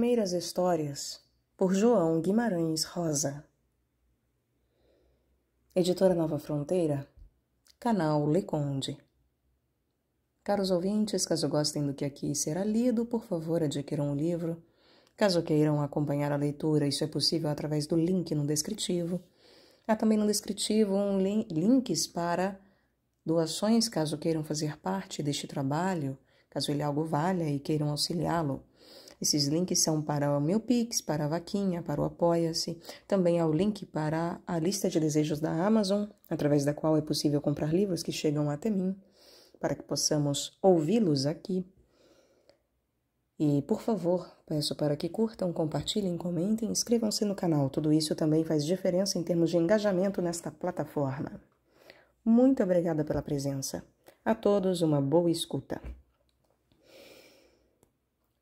Primeiras Histórias, por João Guimarães Rosa. Editora Nova Fronteira, canal Leconde. Caros ouvintes, caso gostem do que aqui será lido, por favor adquiram o livro. Caso queiram acompanhar a leitura, isso é possível através do link no descritivo. Há também no descritivo um links para doações, caso queiram fazer parte deste trabalho, caso ele algo valha e queiram auxiliá-lo. Esses links são para o meu Pix, para a Vaquinha, para o Apoia-se. Também há o link para a lista de desejos da Amazon, através da qual é possível comprar livros que chegam até mim, para que possamos ouvi-los aqui. E, por favor, peço para que curtam, compartilhem, comentem, inscrevam-se no canal. Tudo isso também faz diferença em termos de engajamento nesta plataforma. Muito obrigada pela presença. A todos uma boa escuta.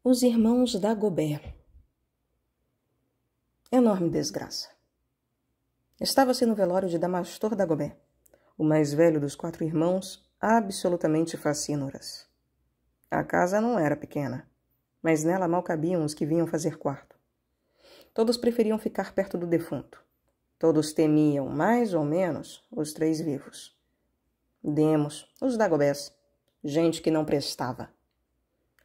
Os irmãos da Gobert. Enorme desgraça. Estava-se assim no velório de Damastor da Gobert, o mais velho dos quatro irmãos, absolutamente fascínoras. A casa não era pequena, mas nela mal cabiam os que vinham fazer quarto. Todos preferiam ficar perto do defunto. Todos temiam, mais ou menos, os três vivos. Demos, os Dagobés, gente que não prestava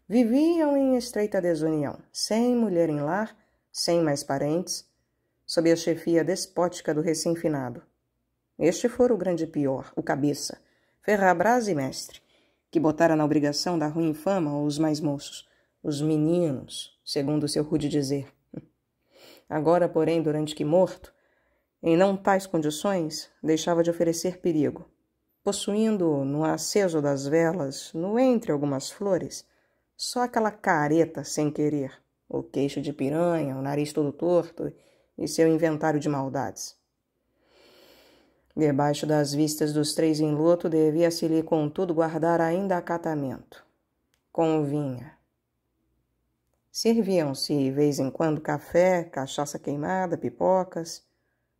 viviam em estreita desunião, sem mulher em lar, sem mais parentes, sob a chefia despótica do recém-finado. Este fora o grande pior, o cabeça, Ferrabras e mestre, que botara na obrigação da ruim fama os mais moços, os meninos, segundo seu rude dizer. Agora, porém, durante que morto, em não tais condições, deixava de oferecer perigo, possuindo no aceso das velas, no entre algumas flores, só aquela careta sem querer, o queixo de piranha, o nariz todo torto e seu inventário de maldades. Debaixo das vistas dos três em luto, devia-se-lhe, contudo, guardar ainda acatamento. Convinha. Serviam-se, de vez em quando, café, cachaça queimada, pipocas,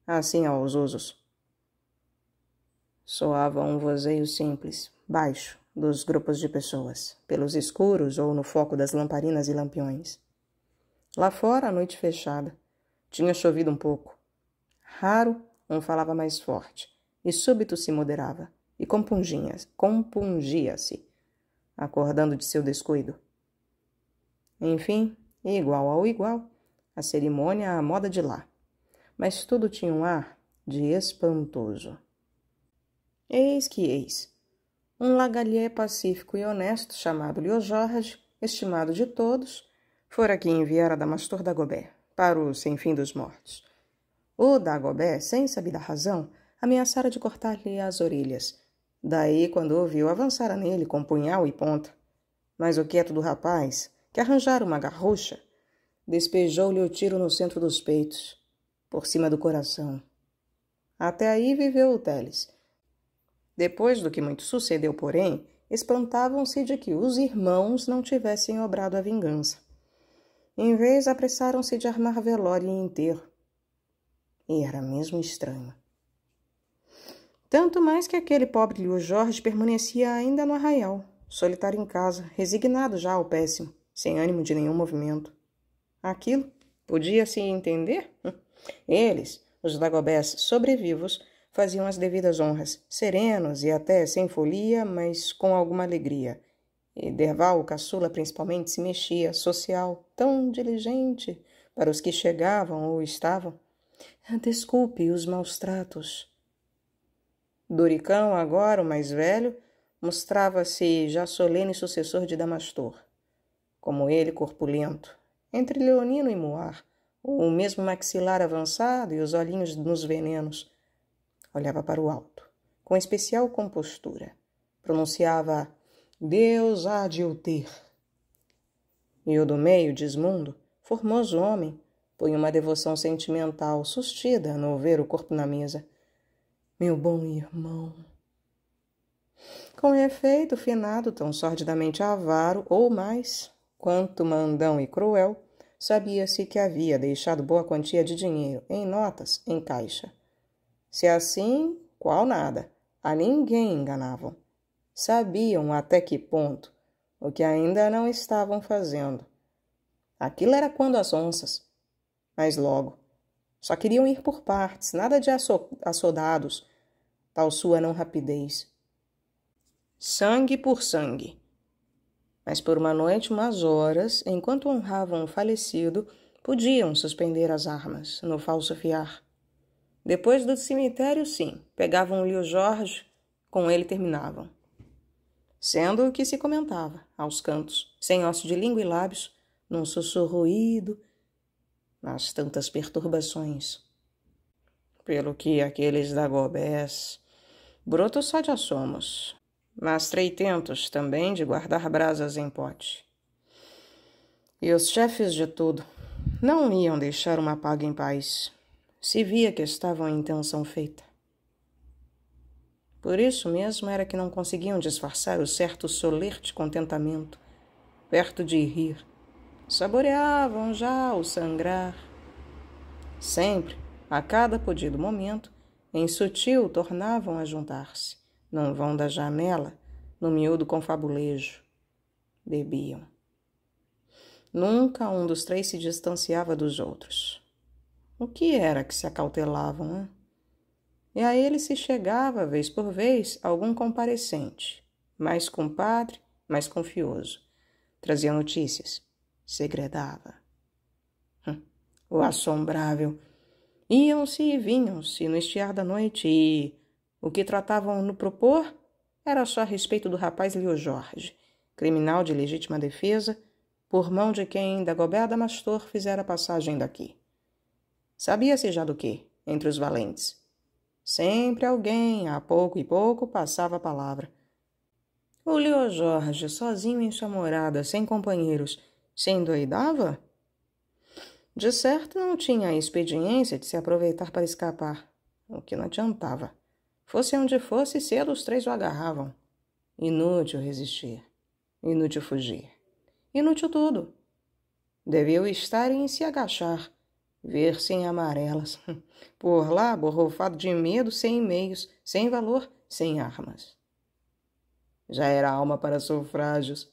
assim aos usos. Soava um vozeio simples, baixo, dos grupos de pessoas, pelos escuros ou no foco das lamparinas e lampiões. Lá fora, a noite fechada. Tinha chovido um pouco. Raro, um falava mais forte, e súbito se moderava, e compungia-se, compungia acordando de seu descuido. Enfim, igual ao igual, a cerimônia à moda de lá. Mas tudo tinha um ar de espantoso. Eis que eis um Lagalier pacífico e honesto, chamado Leo Jorge, estimado de todos, fora quem enviara Damastor Dagobert para o sem fim dos mortos. O Dagobert, sem saber da razão, ameaçara de cortar-lhe as orelhas. Daí, quando ouviu, avançara nele com punhal e ponta. Mas o quieto do rapaz, que arranjara uma garrucha, despejou-lhe o tiro no centro dos peitos, por cima do coração. Até aí viveu o Teles, depois do que muito sucedeu, porém, espantavam-se de que os irmãos não tivessem obrado a vingança. Em vez, apressaram-se de armar velório e enterro. E era mesmo estranho. Tanto mais que aquele pobre Liu Jorge permanecia ainda no arraial, solitário em casa, resignado já ao péssimo, sem ânimo de nenhum movimento. Aquilo podia se entender? Hum. Eles, os Dagobés sobrevivos, faziam as devidas honras, serenos e até sem folia, mas com alguma alegria. E Derval, o caçula, principalmente, se mexia, social, tão diligente para os que chegavam ou estavam. Ah, desculpe os maus tratos. Doricão, agora o mais velho, mostrava-se já solene sucessor de Damastor. Como ele, corpulento, entre leonino e moar, o mesmo maxilar avançado e os olhinhos nos venenos, olhava para o alto, com especial compostura. Pronunciava: Deus há de o ter. E o do meio, desmundo, formoso homem, põe uma devoção sentimental sustida no ver o corpo na mesa. Meu bom irmão. Com efeito, finado tão sordidamente avaro, ou mais, quanto mandão e cruel, sabia-se que havia deixado boa quantia de dinheiro, em notas, em caixa se é assim, qual nada, a ninguém enganavam. Sabiam até que ponto o que ainda não estavam fazendo. Aquilo era quando as onças. Mas logo, só queriam ir por partes, nada de assodados, tal sua não rapidez. Sangue por sangue. Mas por uma noite, umas horas, enquanto honravam o falecido, podiam suspender as armas, no falso fiar. Depois do cemitério, sim, pegavam-lhe o Jorge, com ele terminavam. Sendo o que se comentava, aos cantos, sem osso de língua e lábios, num ido nas tantas perturbações. Pelo que aqueles da Gobés, brotos só de assomos, mas treitentos também de guardar brasas em pote. E os chefes de tudo não iam deixar uma paga em paz se via que estavam em intenção feita. Por isso mesmo era que não conseguiam disfarçar o certo solerte contentamento, perto de rir. Saboreavam já o sangrar. Sempre, a cada podido momento, em sutil tornavam a juntar-se, num vão da janela, no miúdo confabulejo. Bebiam. Nunca um dos três se distanciava dos outros. O que era que se acautelavam? Né? E a ele se chegava, vez por vez, algum comparecente, mais compadre, mais confioso. Trazia notícias, segredava. Hum, o assombrável. Iam-se e vinham-se no estiar da noite e o que tratavam no propor era só a respeito do rapaz Leo Jorge, criminal de legítima defesa, por mão de quem da Dagobert mastor fizera passagem daqui. Sabia-se já do que, entre os valentes. Sempre alguém, a pouco e pouco, passava a palavra. O Leo Jorge, sozinho em sua morada, sem companheiros, se endoidava? De certo, não tinha a expediência de se aproveitar para escapar, o que não adiantava. Fosse onde fosse, cedo os três o agarravam. Inútil resistir, inútil fugir, inútil tudo. Deveu estar em se agachar, ver-se amarelas. Por lá, borrofado de medo, sem meios, sem valor, sem armas. Já era alma para sufrágios.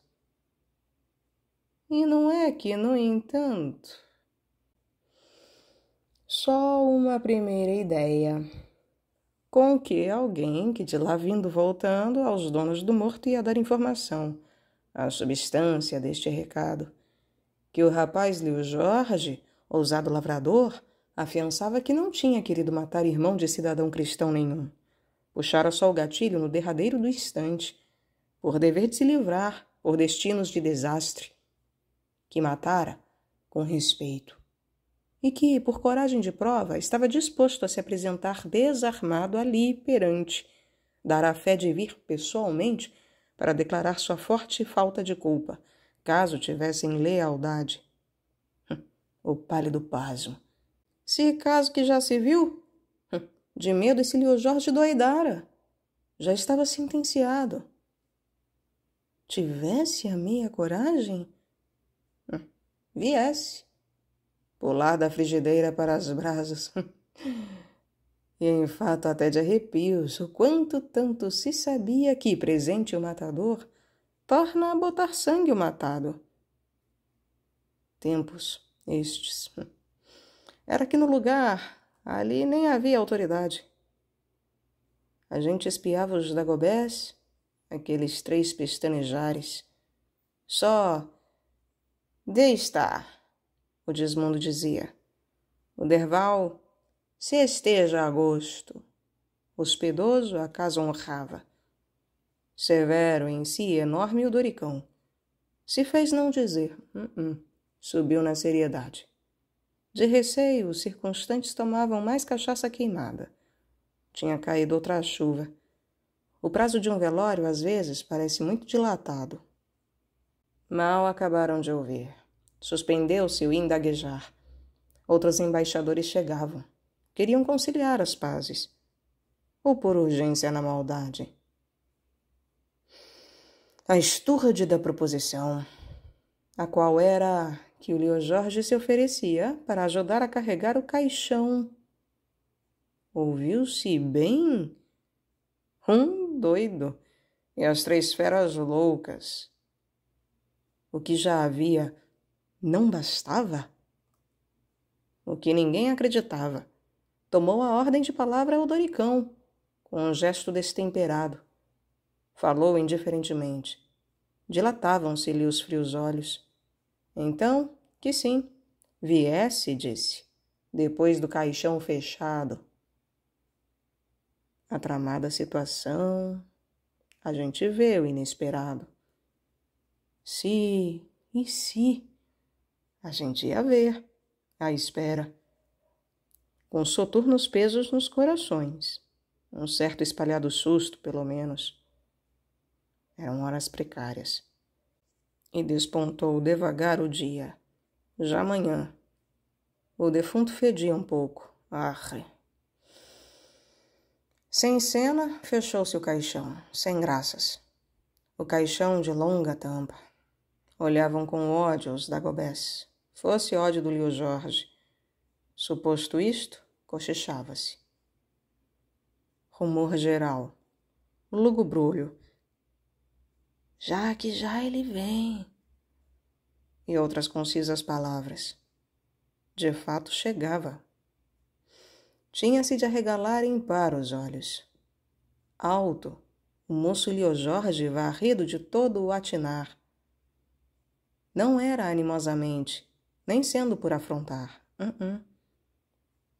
E não é que, no entanto, só uma primeira ideia com que alguém que de lá vindo voltando aos donos do morto ia dar informação, a substância deste recado, que o rapaz Liu Jorge ousado lavrador, afiançava que não tinha querido matar irmão de cidadão cristão nenhum. Puxara só o gatilho no derradeiro do instante, por dever de se livrar, por destinos de desastre. Que matara com respeito. E que, por coragem de prova, estava disposto a se apresentar desarmado ali perante, dar a fé de vir pessoalmente para declarar sua forte falta de culpa, caso tivessem lealdade o pálido pasmo. Se caso que já se viu? Hum, de medo esse Lio Jorge doidara. Já estava sentenciado. Tivesse a minha coragem? Hum, viesse. Pular da frigideira para as brasas. Hum. E em fato até de arrepios, o quanto tanto se sabia que, presente o matador, torna a botar sangue o matado. Tempos estes. Era que no lugar, ali nem havia autoridade. A gente espiava os dagobés, aqueles três pestanejares. Só. De estar, o Desmundo dizia. O Derval se esteja a gosto. Hospedoso a casa honrava. Severo em si, enorme o Doricão. Se fez não dizer. Uh -uh. Subiu na seriedade. De receio, os circunstantes tomavam mais cachaça queimada. Tinha caído outra chuva. O prazo de um velório, às vezes, parece muito dilatado. Mal acabaram de ouvir. Suspendeu-se o indaguejar. Outros embaixadores chegavam. Queriam conciliar as pazes. Ou por urgência na maldade. A estúrdida da proposição, a qual era que o Leo Jorge se oferecia para ajudar a carregar o caixão. Ouviu-se bem um doido e as três feras loucas. O que já havia não bastava? O que ninguém acreditava. Tomou a ordem de palavra o Doricão, com um gesto destemperado. Falou indiferentemente. Dilatavam-se-lhe os frios olhos. Então, que sim, viesse, disse, depois do caixão fechado. A tramada situação, a gente vê o inesperado. Se, e se? A gente ia ver, à espera. Com soturnos pesos nos corações, um certo espalhado susto, pelo menos. Eram horas precárias e despontou devagar o dia. Já amanhã. O defunto fedia um pouco. Arre. Sem cena, fechou-se o caixão, sem graças. O caixão de longa tampa. Olhavam com ódio os dagobés. Fosse ódio do Lio Jorge. Suposto isto, cochichava-se. Rumor geral. Lugubrulho já que já ele vem. E outras concisas palavras. De fato, chegava. Tinha-se de arregalar em par os olhos. Alto, o moço Lio Jorge varrido de todo o atinar. Não era animosamente, nem sendo por afrontar. Uh -uh.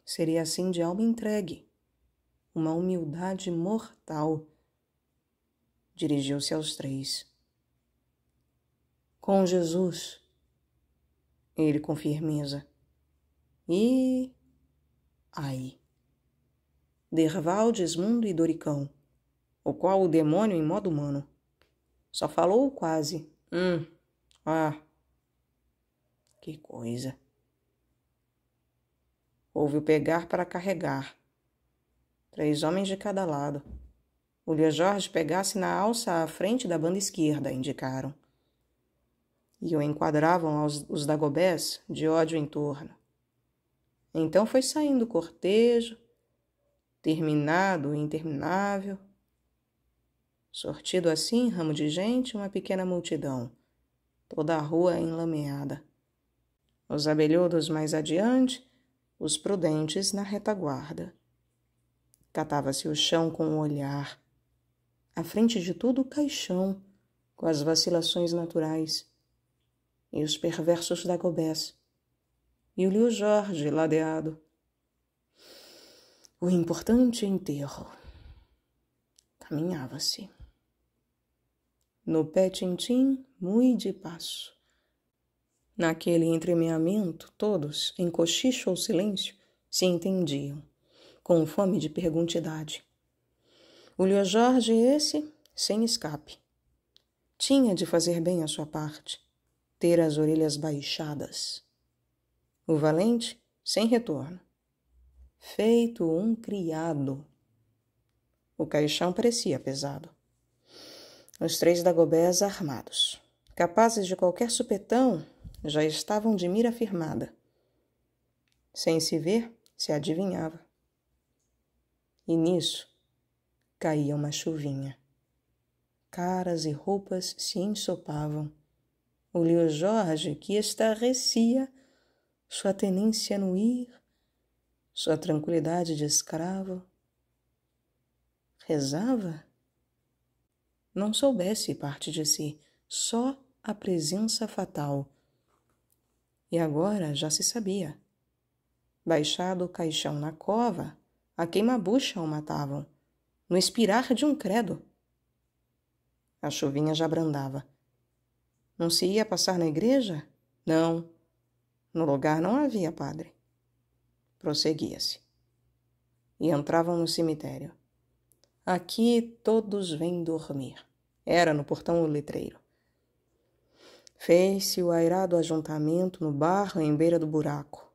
Seria assim de alma entregue. Uma humildade mortal. Dirigiu-se aos três com Jesus. Ele com firmeza. E aí. Derval, Desmundo e Doricão, o qual o demônio em modo humano. Só falou quase. Hum. Ah. Que coisa. Houve o pegar para carregar. Três homens de cada lado. O Lia Jorge pegasse na alça à frente da banda esquerda, indicaram e o enquadravam aos, os dagobés de ódio em torno. Então foi saindo o cortejo, terminado o interminável, sortido assim, ramo de gente, uma pequena multidão, toda a rua enlameada. Os abelhudos mais adiante, os prudentes na retaguarda. Catava-se o chão com o olhar. À frente de tudo, o caixão, com as vacilações naturais e os perversos da Gobés, e o Liu Jorge ladeado. O importante enterro. Caminhava-se. No pé tintim, muito de passo. Naquele entremeamento, todos, em cochicho ou silêncio, se entendiam, com fome de perguntidade. O Lio Jorge, esse, sem escape. Tinha de fazer bem a sua parte ter as orelhas baixadas. O valente, sem retorno. Feito um criado. O caixão parecia pesado. Os três dagobés armados, capazes de qualquer supetão, já estavam de mira firmada. Sem se ver, se adivinhava. E nisso caía uma chuvinha. Caras e roupas se ensopavam Olhou Jorge, que estarrecia, sua tenência no ir, sua tranquilidade de escravo. Rezava? Não soubesse parte de si, só a presença fatal. E agora já se sabia. Baixado o caixão na cova, a queima-bucha o matavam, no expirar de um credo. A chuvinha já brandava. Não se ia passar na igreja? Não. No lugar não havia padre. Prosseguia-se. E entravam no cemitério. Aqui todos vêm dormir. Era no portão o letreiro. Fez-se o airado ajuntamento no barro em beira do buraco.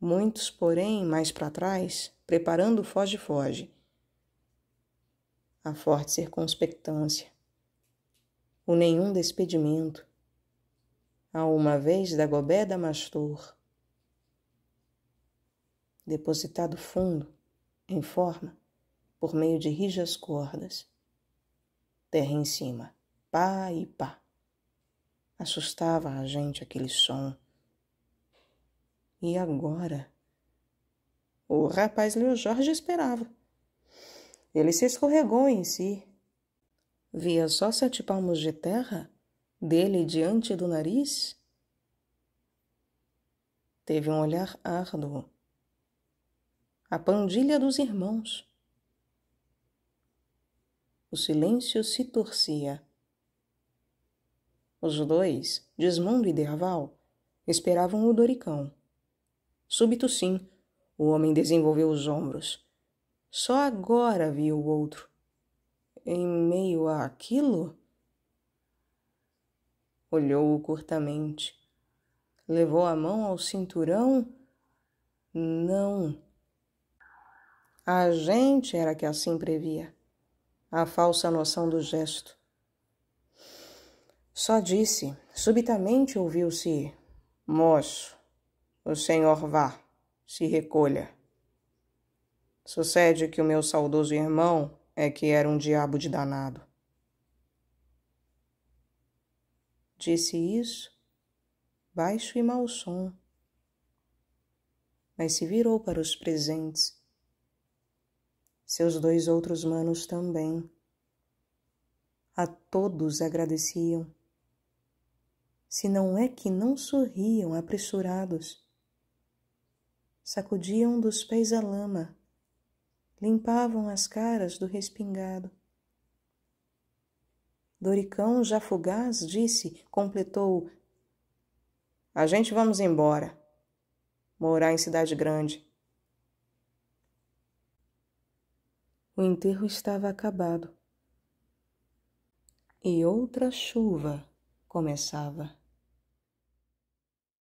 Muitos, porém, mais para trás, preparando o foge-foge. A forte circunspectância o nenhum despedimento. A uma vez da da Mastor, depositado fundo, em forma, por meio de rijas cordas. Terra em cima, pá e pá. Assustava a gente aquele som. E agora? O rapaz Leo Jorge esperava. Ele se escorregou em si, Via só sete palmos de terra dele diante do nariz? Teve um olhar árduo. A pandilha dos irmãos. O silêncio se torcia. Os dois, Desmundo e Derval, esperavam o Doricão. Súbito sim, o homem desenvolveu os ombros. Só agora viu o outro em meio àquilo? Olhou-o curtamente. Levou a mão ao cinturão? Não. A gente era que assim previa. A falsa noção do gesto. Só disse. Subitamente ouviu-se: Moço, o senhor vá, se recolha. Sucede que o meu saudoso irmão, é que era um diabo de danado. Disse isso, baixo e mau som, mas se virou para os presentes. Seus dois outros manos também. A todos agradeciam. Se não é que não sorriam apressurados, sacudiam dos pés a lama limpavam as caras do respingado. Doricão, já fugaz, disse, completou: A gente vamos embora. Morar em cidade grande. O enterro estava acabado. E outra chuva começava.